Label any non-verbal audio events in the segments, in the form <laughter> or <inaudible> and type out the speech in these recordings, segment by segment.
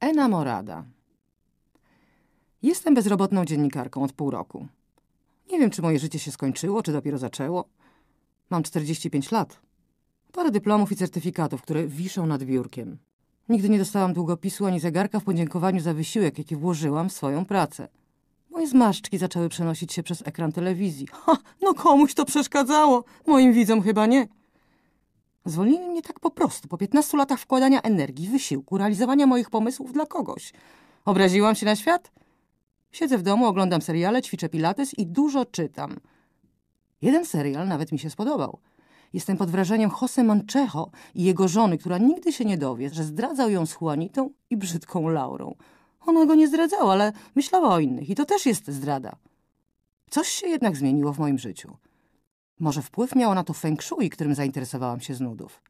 Enamorada. Jestem bezrobotną dziennikarką od pół roku. Nie wiem, czy moje życie się skończyło, czy dopiero zaczęło. Mam 45 lat. Parę dyplomów i certyfikatów, które wiszą nad biurkiem. Nigdy nie dostałam długopisu ani zegarka w podziękowaniu za wysiłek, jaki włożyłam w swoją pracę. Moje zmarszczki zaczęły przenosić się przez ekran telewizji. Ha, no komuś to przeszkadzało. Moim widzom chyba nie. Zwolnili mnie tak po prostu, po 15 latach wkładania energii, wysiłku, realizowania moich pomysłów dla kogoś. Obraziłam się na świat? Siedzę w domu, oglądam seriale, ćwiczę pilates i dużo czytam. Jeden serial nawet mi się spodobał. Jestem pod wrażeniem Jose Manchejo i jego żony, która nigdy się nie dowie, że zdradzał ją z Juanitą i brzydką Laurą. Ona go nie zdradzała, ale myślała o innych i to też jest zdrada. Coś się jednak zmieniło w moim życiu. Może wpływ miało na to feng shui, którym zainteresowałam się z nudów.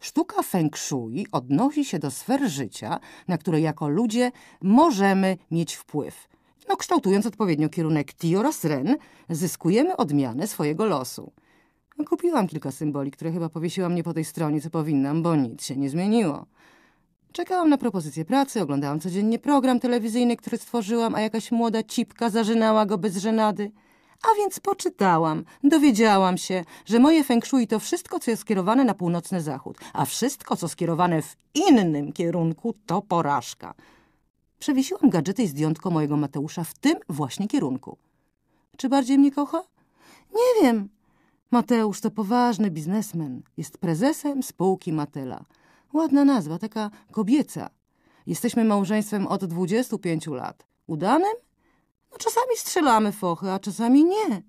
Sztuka feng shui odnosi się do sfer życia, na które jako ludzie możemy mieć wpływ. No, kształtując odpowiednio kierunek ti oraz ren, zyskujemy odmianę swojego losu. Kupiłam kilka symboli, które chyba powiesiłam nie po tej stronie, co powinnam, bo nic się nie zmieniło. Czekałam na propozycję pracy, oglądałam codziennie program telewizyjny, który stworzyłam, a jakaś młoda cipka zażynała go bez żenady – a więc poczytałam, dowiedziałam się, że moje feng shui to wszystko, co jest skierowane na północny zachód, a wszystko, co skierowane w innym kierunku, to porażka. Przewiesiłam gadżety i zdjątko mojego Mateusza w tym właśnie kierunku. Czy bardziej mnie kocha? Nie wiem. Mateusz to poważny biznesmen. Jest prezesem spółki Matela. Ładna nazwa, taka kobieca. Jesteśmy małżeństwem od 25 lat. Udanym no, czasami strzelamy fochy, a czasami nie.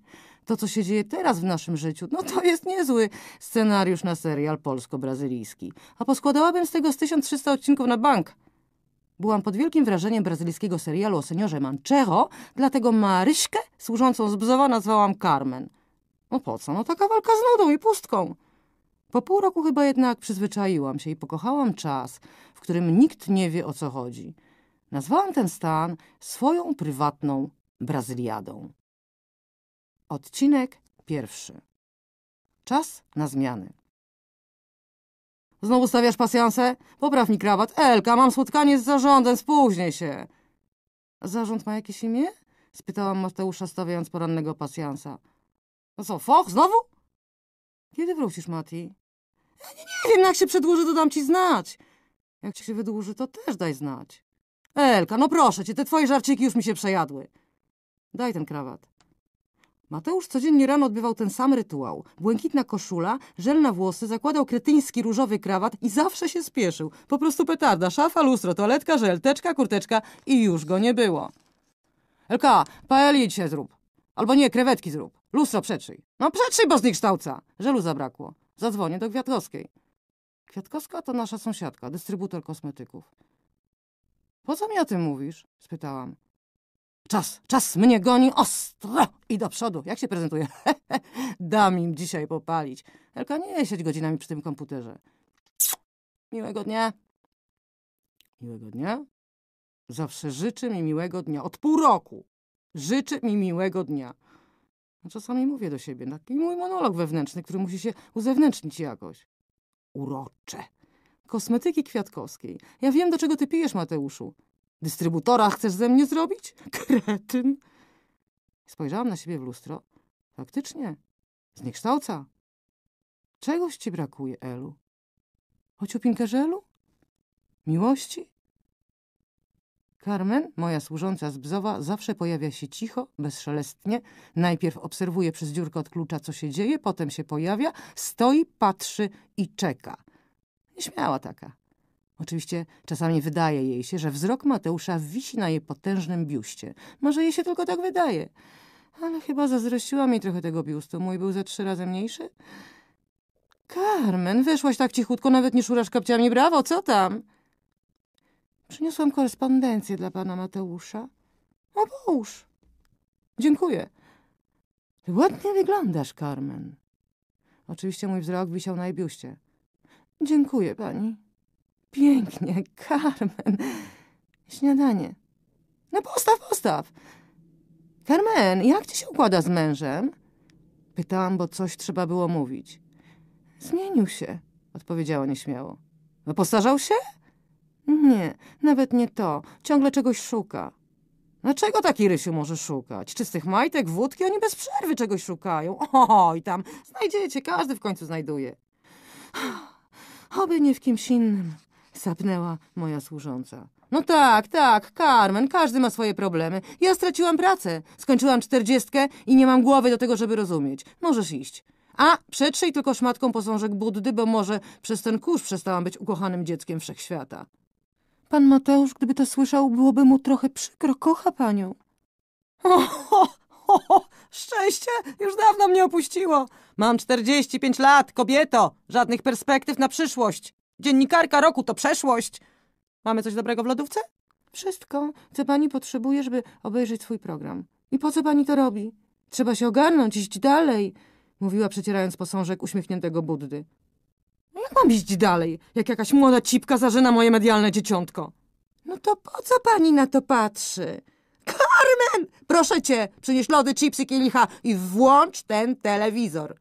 To, co się dzieje teraz w naszym życiu, no to jest niezły scenariusz na serial polsko-brazylijski. A poskładałabym z tego z 1300 odcinków na bank. Byłam pod wielkim wrażeniem brazylijskiego serialu o seniorze Manchero, dlatego Maryśkę, służącą z Bzowa, nazwałam Carmen. No po co? No taka walka z nudą i pustką. Po pół roku chyba jednak przyzwyczaiłam się i pokochałam czas, w którym nikt nie wie o co chodzi. Nazwałam ten stan swoją prywatną Brazyliadą. Odcinek pierwszy. Czas na zmiany. Znowu stawiasz pasjansę? Popraw mi krawat. Elka, mam spotkanie z zarządem, spóźnię się. Zarząd ma jakieś imię? Spytałam Mateusza, stawiając porannego pasjansa. No co, foch, znowu? Kiedy wrócisz, Mati? nie, nie wiem, jak się przedłuży, to dam ci znać. Jak ci się wydłuży, to też daj znać. Elka, no proszę cię, te twoje żarciki już mi się przejadły. Daj ten krawat. Mateusz codziennie rano odbywał ten sam rytuał. Błękitna koszula, żel na włosy, zakładał kretyński różowy krawat i zawsze się spieszył. Po prostu petarda, szafa, lustro, toaletka, żel, teczka, kurteczka i już go nie było. Elka, paeli się zrób. Albo nie, krewetki zrób. Lustro przetrzyj. No przetrzyj, bo zniekształca. Żelu zabrakło. Zadzwonię do Kwiatkowskiej. Kwiatkowska to nasza sąsiadka, dystrybutor kosmetyków. Po co mi o tym mówisz? spytałam. Czas, czas mnie goni ostro i do przodu. Jak się prezentuje? <laughs> Dam im dzisiaj popalić. Tylko nie siedź godzinami przy tym komputerze. Miłego dnia. Miłego dnia? Zawsze życzy mi miłego dnia. Od pół roku. Życzy mi miłego dnia. No czasami mówię do siebie. Taki mój monolog wewnętrzny, który musi się uzewnętrznić jakoś. Urocze. Kosmetyki kwiatkowskiej. Ja wiem, do czego ty pijesz, Mateuszu. Dystrybutora chcesz ze mnie zrobić? <laughs> Kretyn! Spojrzałam na siebie w lustro. Faktycznie, zniekształca. Czegoś ci brakuje, Elu? O ciupinkę żelu? Miłości? Carmen, moja służąca z Bzowa, zawsze pojawia się cicho, bezszelestnie. Najpierw obserwuje przez dziurkę od klucza, co się dzieje, potem się pojawia, stoi, patrzy i czeka. Nieśmiała taka. Oczywiście czasami wydaje jej się, że wzrok Mateusza wisi na jej potężnym biuście. Może jej się tylko tak wydaje. Ale chyba zazdrościła mi trochę tego biustu. Mój był ze trzy razy mniejszy. Carmen, weszłaś tak cichutko, nawet nie szurasz kapciami. Brawo, co tam? Przyniosłam korespondencję dla pana Mateusza. O, połóż. Dziękuję. Ty ładnie wyglądasz, Carmen. Oczywiście mój wzrok wisiał na jej biuście. Dziękuję pani. Pięknie, Carmen. Śniadanie. No postaw, postaw. Carmen, jak ci się układa z mężem? Pytałam, bo coś trzeba było mówić. Zmienił się, odpowiedziała nieśmiało. Postarzał się? Nie, nawet nie to. Ciągle czegoś szuka. Dlaczego no taki Rysiu może szukać? Czystych majtek, wódki? Oni bez przerwy czegoś szukają. Oj, tam znajdziecie, każdy w końcu znajduje. Oby nie w kimś innym. Sapnęła moja służąca. No tak, tak, Carmen, każdy ma swoje problemy. Ja straciłam pracę, skończyłam czterdziestkę i nie mam głowy do tego, żeby rozumieć. Możesz iść. A przetrzyj tylko szmatką posążek Buddy, bo może przez ten kurz przestałam być ukochanym dzieckiem wszechświata. Pan Mateusz, gdyby to słyszał, byłoby mu trochę przykro. Kocha panią. Oho, oho, szczęście już dawno mnie opuściło. Mam czterdzieści pięć lat, kobieto. Żadnych perspektyw na przyszłość. Dziennikarka roku to przeszłość. Mamy coś dobrego w lodówce? Wszystko, co pani potrzebuje, żeby obejrzeć swój program. I po co pani to robi? Trzeba się ogarnąć, iść dalej, mówiła przecierając posążek uśmiechniętego Buddy. No jak mam iść dalej, jak jakaś młoda cipka zażyna moje medialne dzieciątko? No to po co pani na to patrzy? Carmen! Proszę cię, przynieś lody, chipsy, kielicha i włącz ten telewizor.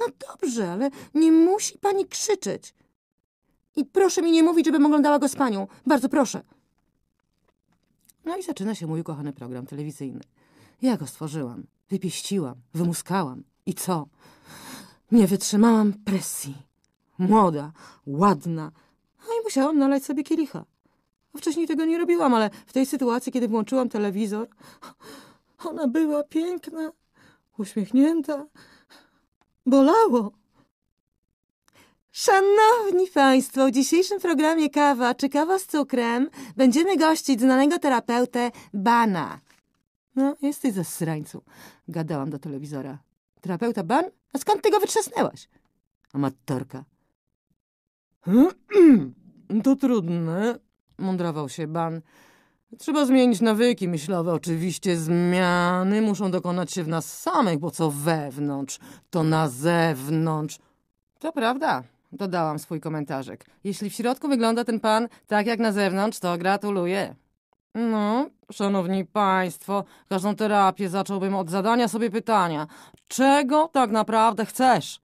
No dobrze, ale nie musi pani krzyczeć. I proszę mi nie mówić, żebym oglądała go z panią. Bardzo proszę. No i zaczyna się mój ukochany program telewizyjny. Ja go stworzyłam, wypieściłam, wymuskałam. I co? Nie wytrzymałam presji. Młoda, ładna. No i musiałam nalać sobie kielicha. Wcześniej tego nie robiłam, ale w tej sytuacji, kiedy włączyłam telewizor, ona była piękna, uśmiechnięta. Bolało. Szanowni Państwo, w dzisiejszym programie Kawa czy Kawa z cukrem będziemy gościć znanego terapeutę Bana. No, jesteś ze srańcu, gadałam do telewizora. Terapeuta Ban? A skąd ty go wytrzasnęłaś? Amatorka. <clears throat> To trudne, mądrował się Ban. Trzeba zmienić nawyki myślowe. Oczywiście zmiany muszą dokonać się w nas samych, bo co wewnątrz, to na zewnątrz. To prawda. Dodałam swój komentarzek. Jeśli w środku wygląda ten pan tak jak na zewnątrz, to gratuluję. No, szanowni państwo, każdą terapię zacząłbym od zadania sobie pytania. Czego tak naprawdę chcesz?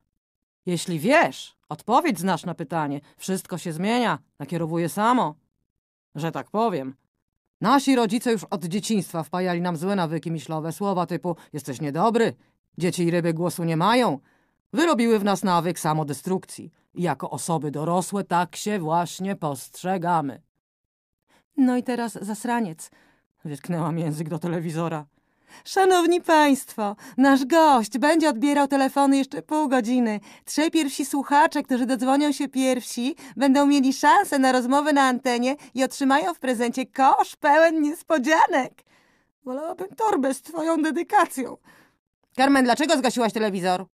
Jeśli wiesz, odpowiedź znasz na pytanie. Wszystko się zmienia, nakierowuje samo. Że tak powiem. Nasi rodzice już od dzieciństwa wpajali nam złe nawyki myślowe, słowa typu jesteś niedobry, dzieci i ryby głosu nie mają, Wyrobiły w nas nawyk samodestrukcji. Jako osoby dorosłe tak się właśnie postrzegamy. No i teraz zasraniec. Wytknęłam język do telewizora. Szanowni Państwo, nasz gość będzie odbierał telefony jeszcze pół godziny. Trzej pierwsi słuchacze, którzy dodzwonią się pierwsi, będą mieli szansę na rozmowę na antenie i otrzymają w prezencie kosz pełen niespodzianek. Wolałabym torbę z twoją dedykacją. Carmen, dlaczego zgasiłaś telewizor?